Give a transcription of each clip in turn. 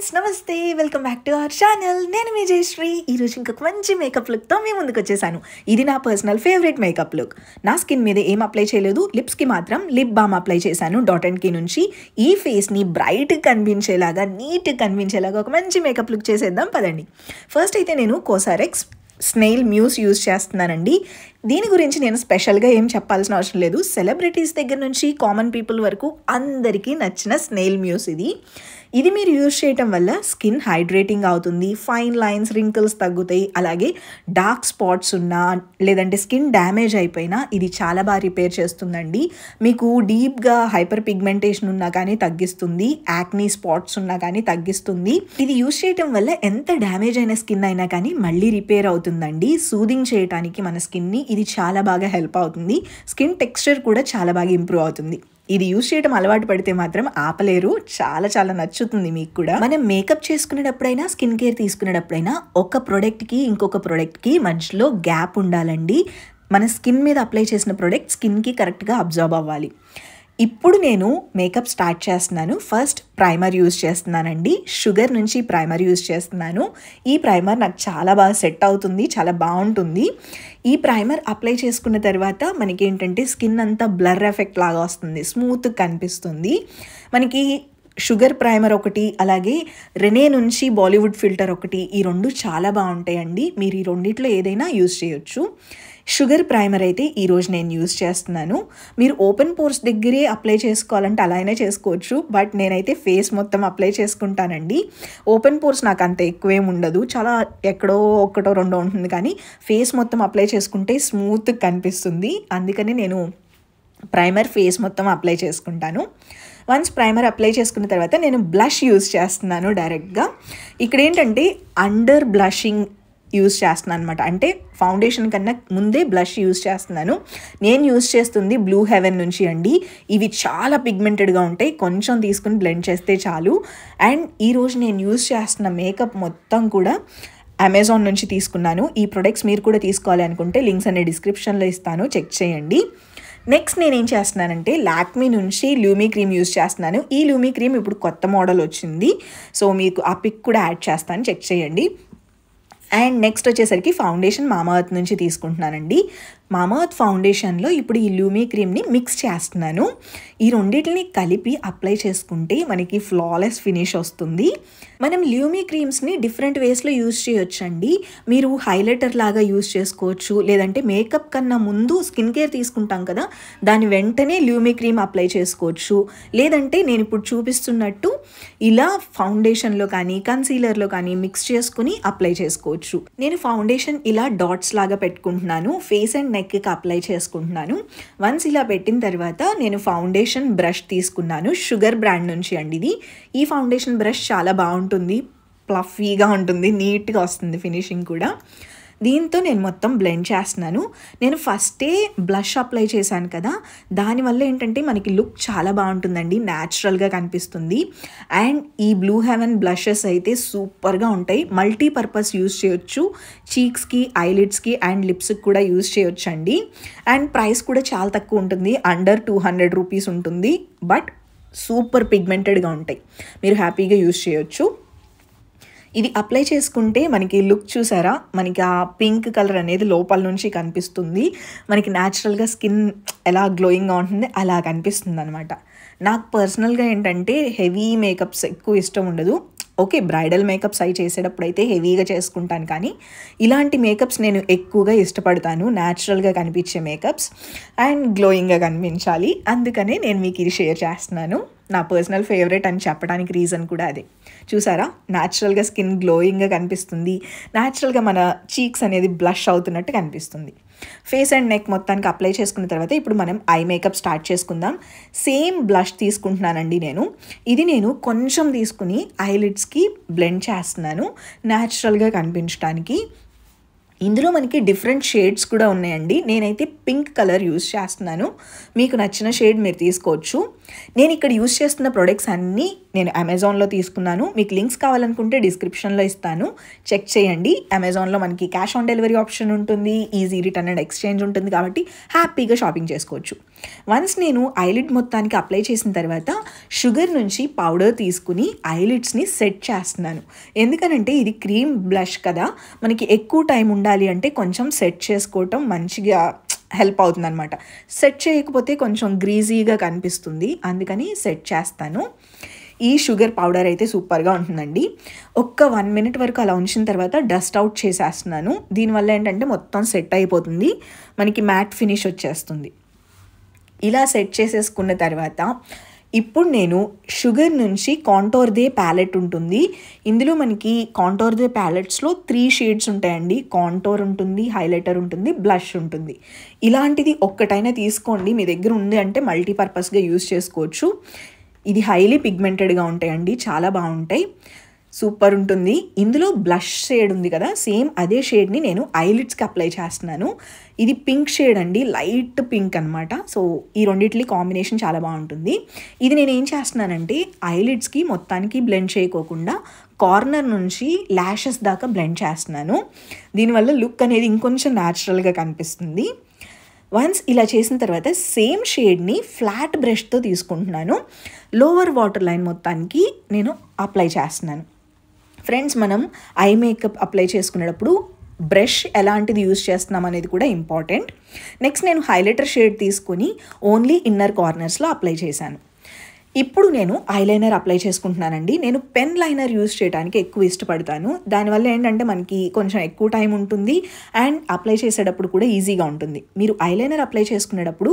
friends నమస్తే welcome back to our channel నేను మీ జయశ్రీ ఈరోజు ఇంకొక మంచి మేకప్ లుక్తో మేము ముందుకు వచ్చేసాను ఇది నా పర్సనల్ ఫేవరెట్ మేకప్ లుక్ నా స్కిన్ మీద ఏం అప్లై చేయలేదు లిప్స్కి మాత్రం లిప్ బామ్ అప్లై చేశాను డాట్ అండ్ కీ నుంచి ఈ ఫేస్ని బ్రైట్ కనిపించేలాగా నీట్ కనిపించేలాగా ఒక మంచి మేకప్ లుక్ చేసేద్దాం పదండి ఫస్ట్ అయితే నేను కోసారెక్స్ స్నెయిల్ మ్యూస్ యూజ్ చేస్తున్నానండి దీని గురించి నేను స్పెషల్గా ఏం చెప్పాల్సిన అవసరం లేదు సెలబ్రిటీస్ దగ్గర నుంచి కామన్ పీపుల్ వరకు అందరికీ నచ్చిన స్నేల్ మ్యూస్ ఇది ఇది మీరు యూజ్ చేయటం వల్ల స్కిన్ హైడ్రేటింగ్ అవుతుంది ఫైన్ లైన్స్ రింకిల్స్ తగ్గుతాయి అలాగే డార్క్ స్పాట్స్ ఉన్నా లేదంటే స్కిన్ డ్యామేజ్ అయిపోయినా ఇది చాలా బాగా రిపేర్ చేస్తుందండి మీకు డీప్గా హైపర్ పిగ్మెంటేషన్ ఉన్నా కానీ తగ్గిస్తుంది యాక్నీ స్పాట్స్ ఉన్నా కానీ తగ్గిస్తుంది ఇది యూజ్ చేయటం వల్ల ఎంత డ్యామేజ్ అయిన స్కిన్ అయినా కానీ మళ్ళీ రిపేర్ అవుతుందండి సూదింగ్ చేయడానికి మన స్కిన్ని ఇది చాలా బాగా హెల్ప్ అవుతుంది స్కిన్ టెక్స్చర్ కూడా చాలా బాగా ఇంప్రూవ్ అవుతుంది ఇది యూస్ చేయడం అలవాటు పడితే మాత్రం ఆపలేరు చాలా చాలా నచ్చుతుంది మీకు కూడా మనం మేకప్ చేసుకునేటప్పుడైనా స్కిన్ కేర్ తీసుకునేటప్పుడైనా ఒక ప్రోడక్ట్కి ఇంకొక ప్రోడక్ట్కి మధ్యలో గ్యాప్ ఉండాలండి మన స్కిన్ మీద అప్లై చేసిన ప్రోడక్ట్ స్కిన్కి కరెక్ట్గా అబ్జార్బ్ అవ్వాలి ఇప్పుడు నేను మేకప్ స్టార్ట్ చేస్తున్నాను ఫస్ట్ ప్రైమర్ యూజ్ చేస్తున్నానండి షుగర్ నుంచి ప్రైమర్ యూజ్ చేస్తున్నాను ఈ ప్రైమర్ నాకు చాలా బాగా సెట్ అవుతుంది చాలా బాగుంటుంది ఈ ప్రైమర్ అప్లై చేసుకున్న తర్వాత మనకి ఏంటంటే స్కిన్ అంతా బ్లర్ ఎఫెక్ట్ లాగా వస్తుంది స్మూత్ కనిపిస్తుంది మనకి షుగర్ ప్రైమర్ ఒకటి అలాగే రెనే నుంచి బాలీవుడ్ ఫిల్టర్ ఒకటి ఈ రెండు చాలా బాగుంటాయండి మీరు ఈ రెండిట్లో ఏదైనా యూజ్ చేయొచ్చు షుగర్ ప్రైమర్ అయితే ఈరోజు నేను యూస్ చేస్తున్నాను మీరు ఓపెన్ పోర్స్ దగ్గరే అప్లై చేసుకోవాలంటే అలా అయినా చేసుకోవచ్చు బట్ నేనైతే ఫేస్ మొత్తం అప్లై చేసుకుంటానండి ఓపెన్ పోర్స్ నాకు అంత ఎక్కువేం ఉండదు చాలా ఎక్కడో ఒక్కటో రెండో ఉంటుంది కానీ ఫేస్ మొత్తం అప్లై చేసుకుంటే స్మూత్ కనిపిస్తుంది అందుకని నేను ప్రైమర్ ఫేస్ మొత్తం అప్లై చేసుకుంటాను వన్స్ ప్రైమర్ అప్లై చేసుకున్న తర్వాత నేను బ్లష్ యూజ్ చేస్తున్నాను డైరెక్ట్గా ఇక్కడ ఏంటంటే అండర్ బ్లషింగ్ యూజ్ చేస్తున్నాను అనమాట అంటే ఫౌండేషన్ కన్నా ముందే బ్లష్ యూజ్ చేస్తున్నాను నేను యూజ్ చేస్తుంది బ్లూ హెవెన్ నుంచి అండి ఇవి చాలా పిగ్మెంటెడ్గా ఉంటాయి కొంచెం తీసుకుని బ్లెండ్ చేస్తే చాలు అండ్ ఈరోజు నేను యూజ్ చేస్తున్న మేకప్ మొత్తం కూడా అమెజాన్ నుంచి తీసుకున్నాను ఈ ప్రొడక్ట్స్ మీరు కూడా తీసుకోవాలి అనుకుంటే లింక్స్ అనే డిస్క్రిప్షన్లో ఇస్తాను చెక్ చేయండి నెక్స్ట్ నేనేం చేస్తున్నానంటే లాక్మీ నుంచి లూమీ క్రీమ్ యూజ్ చేస్తున్నాను ఈ లూమీ క్రీమ్ ఇప్పుడు కొత్త మోడల్ వచ్చింది సో మీకు ఆ పిక్ కూడా యాడ్ చేస్తాను చెక్ చేయండి అండ్ నెక్స్ట్ వచ్చేసరికి ఫౌండేషన్ మామార్త్ నుంచి తీసుకుంటున్నానండి మామర్త్ ఫౌండేషన్లో ఇప్పుడు ఈ లూమీ క్రీమ్ని మిక్స్ చేస్తున్నాను ఈ రెండింటిని కలిపి అప్లై చేసుకుంటే మనకి ఫ్లాలెస్ ఫినిష్ వస్తుంది మనం లూమీ క్రీమ్స్ని డిఫరెంట్ వేస్లో యూజ్ చేయొచ్చండి మీరు హైలైటర్ లాగా యూజ్ చేసుకోవచ్చు లేదంటే మేకప్ కన్నా ముందు స్కిన్ కేర్ తీసుకుంటాం కదా దాని వెంటనే లూమీ క్రీమ్ అప్లై చేసుకోవచ్చు లేదంటే నేను ఇప్పుడు చూపిస్తున్నట్టు ఇలా ఫౌండేషన్లో కానీ కన్సీలర్లో కానీ మిక్స్ చేసుకుని అప్లై చేసుకోవచ్చు నేను ఫౌండేషన్ ఇలా డాట్స్ లాగా పెట్టుకుంటున్నాను ఫేస్ అండ్ నెక్కి అప్లై చేసుకుంటున్నాను వన్స్ ఇలా పెట్టిన తర్వాత నేను ఫౌండేషన్ బ్రష్ తీసుకున్నాను షుగర్ బ్రాండ్ నుంచి అండి ఇది ఈ ఫౌండేషన్ బ్రష్ చాలా బాగుంటుంది ప్లఫీగా ఉంటుంది నీట్గా వస్తుంది ఫినిషింగ్ కూడా దీంతో నేను మొత్తం బ్లెండ్ చేస్తున్నాను నేను ఫస్టే బ్లష్ అప్లై చేశాను కదా దానివల్ల ఏంటంటే మనకి లుక్ చాలా బాగుంటుందండి న్యాచురల్గా కనిపిస్తుంది అండ్ ఈ బ్లూ హెవెన్ బ్లషెస్ అయితే సూపర్గా ఉంటాయి మల్టీపర్పస్ యూస్ చేయొచ్చు చీక్స్కి ఐలిడ్స్కి అండ్ లిప్స్కి కూడా యూస్ చేయొచ్చు అండి అండ్ ప్రైస్ కూడా చాలా తక్కువ ఉంటుంది అండర్ టూ హండ్రెడ్ రూపీస్ ఉంటుంది బట్ సూపర్ పిగ్మెంటెడ్గా ఉంటాయి మీరు హ్యాపీగా యూస్ చేయొచ్చు ఇది అప్లై చేసుకుంటే మనకి లుక్ చూసారా మనకి ఆ పింక్ కలర్ అనేది లోపల నుంచి కనిపిస్తుంది మనకి న్యాచురల్గా స్కిన్ ఎలా గ్లోయింగ్గా ఉంటుంది అలా కనిపిస్తుంది అనమాట నాకు పర్సనల్గా ఏంటంటే హెవీ మేకప్స్ ఎక్కువ ఇష్టం ఉండదు ఓకే బ్రైడల్ మేకప్స్ అవి చేసేటప్పుడు అయితే హెవీగా చేసుకుంటాను కానీ ఇలాంటి మేకప్స్ నేను ఎక్కువగా ఇష్టపడతాను న్యాచురల్గా కనిపించే మేకప్స్ అండ్ గ్లోయింగ్గా కనిపించాలి అందుకనే నేను మీకు ఇది షేర్ చేస్తున్నాను నా పర్సనల్ ఫేవరెట్ అని చెప్పడానికి రీజన్ కూడా అదే చూసారా న్యాచురల్గా స్కిన్ గ్లోయింగ్గా కనిపిస్తుంది న్యాచురల్గా మన చీక్స్ అనేది బ్లష్ అవుతున్నట్టు కనిపిస్తుంది ఫేస్ అండ్ నెక్ మొత్తానికి అప్లై చేసుకున్న తర్వాత ఇప్పుడు మనం ఐ మేకప్ స్టార్ట్ చేసుకుందాం సేమ్ బ్లష్ తీసుకుంటున్నానండి నేను ఇది నేను కొంచెం తీసుకుని ఐలిడ్స్కి బ్లెండ్ చేస్తున్నాను న్యాచురల్గా కనిపించడానికి ఇందులో మనకి డిఫరెంట్ షేడ్స్ కూడా ఉన్నాయండి నేనైతే పింక్ కలర్ యూస్ చేస్తున్నాను మీకు నచ్చిన షేడ్ మీరు తీసుకోవచ్చు నేను ఇక్కడ యూస్ చేస్తున్న ప్రొడక్ట్స్ అన్నీ నేను అమెజాన్లో తీసుకున్నాను మీకు లింక్స్ కావాలనుకుంటే డిస్క్రిప్షన్లో ఇస్తాను చెక్ చేయండి అమెజాన్లో మనకి క్యాష్ ఆన్ డెలివరీ ఆప్షన్ ఉంటుంది ఈజీ రిటర్న్ అండ్ ఎక్స్చేంజ్ ఉంటుంది కాబట్టి హ్యాపీగా షాపింగ్ చేసుకోవచ్చు వన్స్ నేను ఐలిడ్ మొత్తానికి అప్లై చేసిన తర్వాత షుగర్ నుంచి పౌడర్ తీసుకుని ఐలిడ్స్ని సెట్ చేస్తున్నాను ఎందుకనంటే ఇది క్రీమ్ బ్లష్ కదా మనకి ఎక్కువ టైం ఉండాలి అంటే కొంచెం సెట్ చేసుకోవటం మంచిగా హెల్ప్ అవుతుందనమాట సెట్ చేయకపోతే కొంచెం గ్రీజీగా కనిపిస్తుంది అందుకని సెట్ చేస్తాను ఈ షుగర్ పౌడర్ అయితే సూపర్గా ఉంటుందండి ఒక్క వన్ మినిట్ వరకు అలా ఉంచిన తర్వాత డస్ట్ అవుట్ చేసేస్తున్నాను దీనివల్ల ఏంటంటే మొత్తం సెట్ అయిపోతుంది మనకి మ్యాట్ ఫినిష్ వచ్చేస్తుంది ఇలా సెట్ చేసేసుకున్న తర్వాత ఇప్పుడు నేను షుగర్ నుంచి కాంటోర్దే ప్యాలెట్ ఉంటుంది ఇందులో మనకి కాంటోర్దే ప్యాలెట్స్లో త్రీ షేడ్స్ ఉంటాయండి కాంటోర్ ఉంటుంది హైలైటర్ ఉంటుంది బ్లష్ ఉంటుంది ఇలాంటిది ఒక్కటైనా తీసుకోండి మీ దగ్గర ఉంది అంటే మల్టీపర్పస్గా యూస్ చేసుకోవచ్చు ఇది హైలీ పిగ్మెంటెడ్గా ఉంటాయండి చాలా బాగుంటాయి సూపర్ ఉంటుంది ఇందులో బ్లష్ షేడ్ ఉంది కదా సేమ్ అదే షేడ్ని నేను ఐలిట్స్కి అప్లై చేస్తున్నాను ఇది పింక్ షేడ్ అండి లైట్ పింక్ అనమాట సో ఈ రెండిట్లీ కాంబినేషన్ చాలా బాగుంటుంది ఇది నేను ఏం చేస్తున్నానంటే ఐలిట్స్కి మొత్తానికి బ్లెండ్ చేయకోకుండా కార్నర్ నుంచి ల్యాషెస్ దాకా బ్లెండ్ చేస్తున్నాను దీనివల్ల లుక్ అనేది ఇంకొంచెం న్యాచురల్గా కనిపిస్తుంది వన్స్ ఇలా చేసిన తర్వాత సేమ్ షేడ్ని ఫ్లాట్ బ్రష్తో తీసుకుంటున్నాను లోవర్ వాటర్ లైన్ మొత్తానికి నేను అప్లై చేస్తున్నాను ఫ్రెండ్స్ మనం ఐ మేకప్ అప్లై చేసుకునేటప్పుడు బ్రష్ ఎలాంటిది యూజ్ చేస్తున్నాం అనేది కూడా ఇంపార్టెంట్ నెక్స్ట్ నేను హైలైటర్ షేడ్ తీసుకొని ఓన్లీ ఇన్నర్ కార్నర్స్లో అప్లై చేశాను ఇప్పుడు నేను ఐలైనర్ అప్లై చేసుకుంటున్నానండి నేను పెన్ లైనర్ యూజ్ చేయడానికి ఎక్కువ ఇష్టపడతాను దానివల్ల ఏంటంటే మనకి కొంచెం ఎక్కువ టైం ఉంటుంది అండ్ అప్లై చేసేటప్పుడు కూడా ఈజీగా ఉంటుంది మీరు ఐలైనర్ అప్లై చేసుకునేటప్పుడు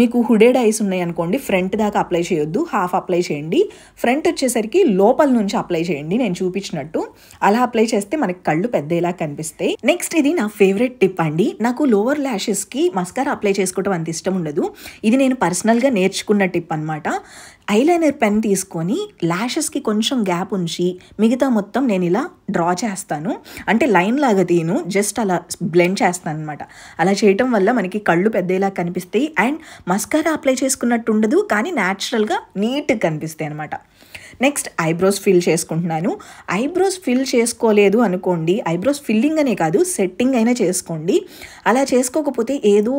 మీకు హుడెడ్ ఐస్ ఉన్నాయనుకోండి ఫ్రంట్ దాకా అప్లై చేయొద్దు హాఫ్ అప్లై చేయండి ఫ్రంట్ వచ్చేసరికి లోపల నుంచి అప్లై చేయండి నేను చూపించినట్టు అలా అప్లై చేస్తే మనకి కళ్ళు పెద్ద కనిపిస్తాయి నెక్స్ట్ ఇది నా ఫేవరెట్ టిప్ అండి నాకు లోవర్ ల్యాషెస్కి మస్కారా అప్లై చేసుకోవటం అంత ఇష్టం ఉండదు ఇది నేను పర్సనల్గా నేర్చుకున్న టిప్ అనమాట ఐలైనర్ పెన్ తీసుకొని ల్యాషెస్కి కొంచెం గ్యాప్ ఉంచి మిగతా మొత్తం నేను ఇలా డ్రా చేస్తాను అంటే లైన్ లాగా తీను జస్ట్ అలా బ్లెండ్ చేస్తాను అనమాట అలా చేయటం వల్ల మనకి కళ్ళు పెద్దేలా కనిపిస్తాయి అండ్ మస్కారా అప్లై చేసుకున్నట్టు ఉండదు కానీ న్యాచురల్గా నీట్గా కనిపిస్తాయి అనమాట నెక్స్ట్ ఐబ్రోస్ ఫిల్ చేసుకుంటున్నాను ఐబ్రోస్ ఫిల్ చేసుకోలేదు అనుకోండి ఐబ్రోస్ ఫిల్లింగ్ అనే కాదు సెట్టింగ్ అయినా చేసుకోండి అలా చేసుకోకపోతే ఏదో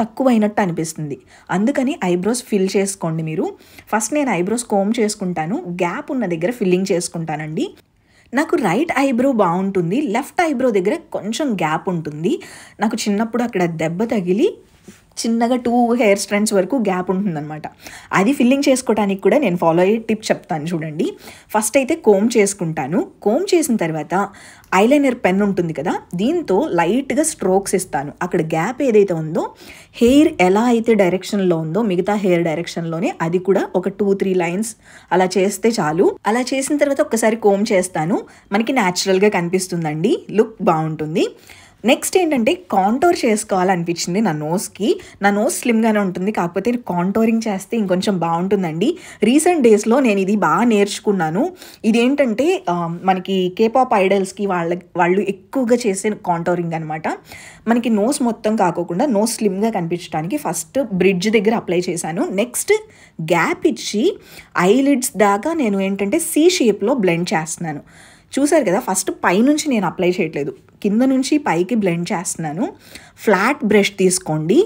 తక్కువైనట్టు అనిపిస్తుంది అందుకని ఐబ్రోస్ ఫిల్ చేసుకోండి మీరు ఫస్ట్ నేను ఐబ్రోస్ కోమ్ చేసుకుంటాను గ్యాప్ ఉన్న దగ్గర ఫిల్లింగ్ చేసుకుంటానండి నాకు రైట్ ఐబ్రో బాగుంటుంది లెఫ్ట్ ఐబ్రో దగ్గర కొంచెం గ్యాప్ ఉంటుంది నాకు చిన్నప్పుడు అక్కడ దెబ్బ తగిలి చిన్నగా టూ హెయిర్ స్ట్రెండ్స్ వరకు గ్యాప్ ఉంటుందన్నమాట అది ఫిల్లింగ్ చేసుకోవడానికి కూడా నేను ఫాలో అయ్యే టిప్ చెప్తాను చూడండి ఫస్ట్ అయితే కోమ్ చేసుకుంటాను కోమ్ చేసిన తర్వాత ఐలైనర్ పెన్ ఉంటుంది కదా దీంతో లైట్గా స్ట్రోక్స్ ఇస్తాను అక్కడ గ్యాప్ ఏదైతే ఉందో హెయిర్ ఎలా అయితే డైరెక్షన్లో ఉందో మిగతా హెయిర్ డైరెక్షన్లోనే అది కూడా ఒక టూ త్రీ లైన్స్ అలా చేస్తే చాలు అలా చేసిన తర్వాత ఒక్కసారి కోమ్ చేస్తాను మనకి న్యాచురల్గా కనిపిస్తుందండి లుక్ బాగుంటుంది నెక్స్ట్ ఏంటంటే కాంటోర్ చేసుకోవాలనిపించింది నా నోస్కి నా నోస్ స్లిమ్గానే ఉంటుంది కాకపోతే కాంటోరింగ్ చేస్తే ఇంకొంచెం బాగుంటుందండి రీసెంట్ డేస్లో నేను ఇది బాగా నేర్చుకున్నాను ఇదేంటంటే మనకి కేపాప్ ఐడల్స్కి వాళ్ళ వాళ్ళు ఎక్కువగా చేసే కాంటోరింగ్ అనమాట మనకి నోస్ మొత్తం కాకోకుండా నోస్ స్లిమ్గా కనిపించడానికి ఫస్ట్ బ్రిడ్జ్ దగ్గర అప్లై చేశాను నెక్స్ట్ గ్యాప్ ఇచ్చి ఐలిడ్స్ దాకా నేను ఏంటంటే సి షేప్లో బ్లెండ్ చేస్తున్నాను చూసారు కదా ఫస్ట్ పైనుంచి నేను అప్లై చేయట్లేదు కింద నుంచి పైకి బ్లెండ్ చేస్తున్నాను ఫ్లాట్ బ్రష్ తీసుకోండి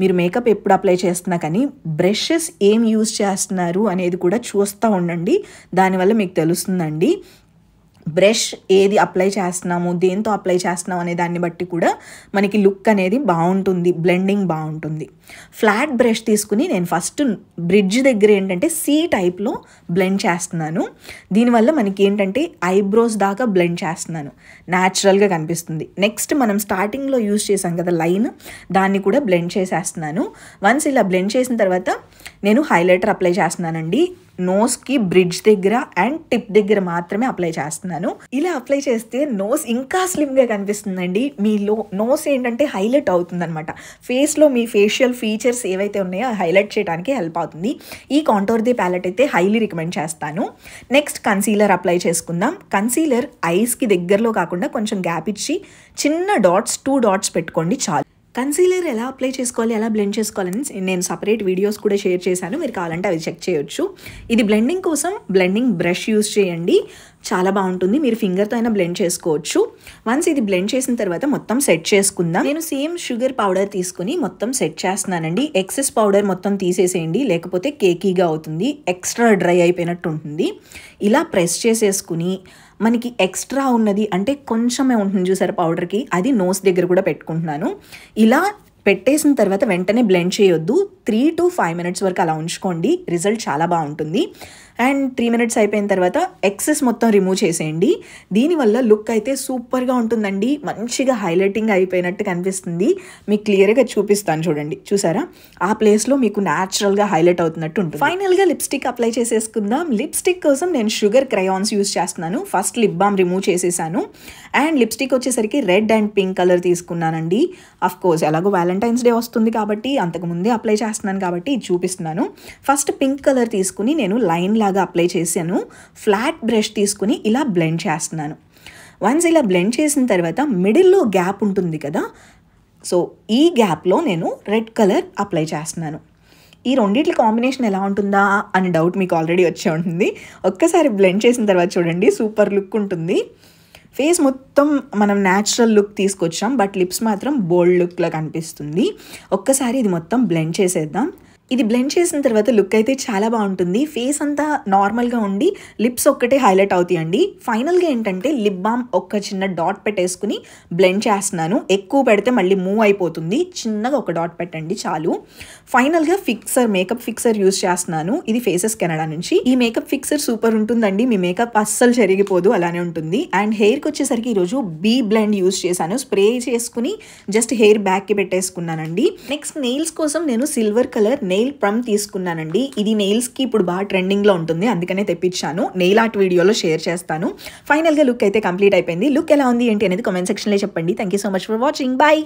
మీరు మేకప్ ఎప్పుడు అప్లై చేస్తున్నా కానీ బ్రషెస్ ఏం యూజ్ చేస్తున్నారు అనేది కూడా చూస్తూ ఉండండి దానివల్ల మీకు తెలుస్తుందండి బ్రష్ ఏది అప్లై చేస్తున్నాము దేంతో అప్లై చేస్తున్నాం అనే దాన్ని బట్టి కూడా మనకి లుక్ అనేది బాగుంటుంది బ్లెండింగ్ బాగుంటుంది ఫ్లాట్ బ్రష్ తీసుకుని నేను ఫస్ట్ బ్రిడ్జ్ దగ్గర ఏంటంటే సి టైప్లో బ్లెండ్ చేస్తున్నాను దీనివల్ల మనకి ఏంటంటే ఐబ్రోస్ దాకా బ్లెండ్ చేస్తున్నాను న్యాచురల్గా కనిపిస్తుంది నెక్స్ట్ మనం స్టార్టింగ్లో యూస్ చేసాం కదా లైన్ దాన్ని కూడా బ్లెండ్ చేసేస్తున్నాను వన్స్ ఇలా బ్లెండ్ చేసిన తర్వాత నేను హైలైటర్ అప్లై చేస్తున్నానండి నోస్కి బ్రిడ్జ్ దగ్గర అండ్ టిప్ దగ్గర మాత్రమే అప్లై చేస్తున్నాను ఇలా అప్లై చేస్తే నోస్ ఇంకా స్లిమ్గా కనిపిస్తుందండి మీలో నోస్ ఏంటంటే హైలైట్ అవుతుంది అనమాట ఫేస్లో మీ ఫేషియల్ ఫీచర్స్ ఏవైతే ఉన్నాయో హైలైట్ చేయడానికి హెల్ప్ అవుతుంది ఈ కాంటోర్ ది ప్యాలెట్ అయితే హైలీ రికమెండ్ చేస్తాను నెక్స్ట్ కన్సీలర్ అప్లై చేసుకుందాం కన్సీలర్ ఐస్కి దగ్గరలో కాకుండా కొంచెం గ్యాప్ ఇచ్చి చిన్న డాట్స్ టూ డాట్స్ పెట్టుకోండి చాలు కన్సీలర్ ఎలా అప్లై చేసుకోవాలి ఎలా బ్లెండ్ చేసుకోవాలని నేను సపరేట్ వీడియోస్ కూడా షేర్ చేశాను మీరు కావాలంటే అవి చెక్ చేయొచ్చు ఇది బ్లెండింగ్ కోసం బ్లెండింగ్ బ్రష్ యూస్ చేయండి చాలా బాగుంటుంది మీరు ఫింగర్తో అయినా బ్లెండ్ చేసుకోవచ్చు వన్స్ ఇది బ్లెండ్ చేసిన తర్వాత మొత్తం సెట్ చేసుకుందాం నేను సేమ్ షుగర్ పౌడర్ తీసుకుని మొత్తం సెట్ చేస్తున్నానండి ఎక్సెస్ పౌడర్ మొత్తం తీసేసేయండి లేకపోతే కేకీగా అవుతుంది ఎక్స్ట్రా డ్రై అయిపోయినట్టు ఉంటుంది ఇలా ప్రెస్ చేసేసుకుని మనకి ఎక్స్ట్రా ఉన్నది అంటే కొంచెమే ఉంటుంది చూసారు పౌడర్కి అది నోస్ దగ్గర కూడా పెట్టుకుంటున్నాను ఇలా పెట్టేసిన తర్వాత వెంటనే బ్లెండ్ చేయొద్దు త్రీ టు ఫైవ్ మినిట్స్ వరకు అలా ఉంచుకోండి రిజల్ట్ చాలా బాగుంటుంది అండ్ త్రీ మినిట్స్ అయిపోయిన తర్వాత ఎక్సెస్ మొత్తం రిమూవ్ చేసేయండి దీనివల్ల లుక్ అయితే సూపర్గా ఉంటుందండి మంచిగా హైలైటింగ్ అయిపోయినట్టు కనిపిస్తుంది మీకు క్లియర్గా చూపిస్తాను చూడండి చూసారా ఆ ప్లేస్లో మీకు న్యాచురల్గా హైలైట్ అవుతున్నట్టు ఉంటుంది ఫైనల్గా లిప్స్టిక్ అప్లై చేసేసుకుందాం లిప్స్టిక్ కోసం నేను షుగర్ క్రయాన్స్ యూస్ చేస్తున్నాను ఫస్ట్ లిప్ బామ్ రిమూవ్ చేసేసాను అండ్ లిప్స్టిక్ వచ్చేసరికి రెడ్ అండ్ పింక్ కలర్ తీసుకున్నానండి అఫ్ కోర్స్ ఎలాగో వ్యాలంటైన్స్ డే వస్తుంది కాబట్టి అంతకుముందే అప్లై చేస్తున్నాను కాబట్టి చూపిస్తున్నాను ఫస్ట్ పింక్ కలర్ తీసుకుని నేను లైన్ లాగా లాగా అప్లై చేశాను ఫ్లాట్ బ్రష్ తీసుకుని ఇలా బ్లెండ్ చేస్తున్నాను వన్స్ ఇలా బ్లెండ్ చేసిన తర్వాత మిడిల్లో గ్యాప్ ఉంటుంది కదా సో ఈ గ్యాప్లో నేను రెడ్ కలర్ అప్లై చేస్తున్నాను ఈ రెండింటి కాంబినేషన్ ఎలా ఉంటుందా అని డౌట్ మీకు ఆల్రెడీ వచ్చే ఉంటుంది ఒక్కసారి బ్లెండ్ చేసిన తర్వాత చూడండి సూపర్ లుక్ ఉంటుంది ఫేస్ మొత్తం మనం న్యాచురల్ లుక్ తీసుకొచ్చాం బట్ లిప్స్ మాత్రం బోల్డ్ లుక్లో కనిపిస్తుంది ఒక్కసారి ఇది మొత్తం బ్లెండ్ చేసేద్దాం ఇది బ్లెండ్ చేసిన తర్వాత లుక్ అయితే చాలా బాగుంటుంది ఫేస్ అంతా నార్మల్గా ఉండి లిప్స్ ఒక్కటే హైలైట్ అవుతాయండి ఫైనల్గా ఏంటంటే లిప్ బామ్ ఒక్క చిన్న డాట్ పెట్టేసుకుని బ్లెండ్ చేస్తున్నాను ఎక్కువ పెడితే మళ్ళీ మూవ్ అయిపోతుంది చిన్నగా ఒక డాట్ పెట్టండి చాలు ఫైనల్గా ఫిక్సర్ మేకప్ ఫిక్సర్ యూస్ చేస్తున్నాను ఇది ఫేసెస్ కెనడా నుంచి ఈ మేకప్ ఫిక్సర్ సూపర్ ఉంటుందండి మీ మేకప్ అస్సలు జరిగిపోదు అలానే ఉంటుంది అండ్ హెయిర్కి వచ్చేసరికి ఈరోజు బీ బ్లెండ్ యూస్ చేశాను స్ప్రే చేసుకుని జస్ట్ హెయిర్ బ్యాక్కి పెట్టేసుకున్నానండి నెక్స్ట్ నెయిల్స్ కోసం నేను సిల్వర్ కలర్ నెయిల్ నెయిల్ ప్రమ్ తీసుకున్నానండి ఇది నెయిల్స్కి ఇప్పుడు బాగా ట్రెండింగ్లో ఉంటుంది అందుకనే తెప్పించాను నెయిల్ ఆర్ట్ వీడియోలో షేర్ చేస్తాను ఫైనల్గా లుక్ అయితే కంప్లీట్ అయిపోయింది లుక్ ఎలా ఉంది ఏంటి అనేది కామెంట్ సెక్షన్లో చెప్పండి thank so much for watching bye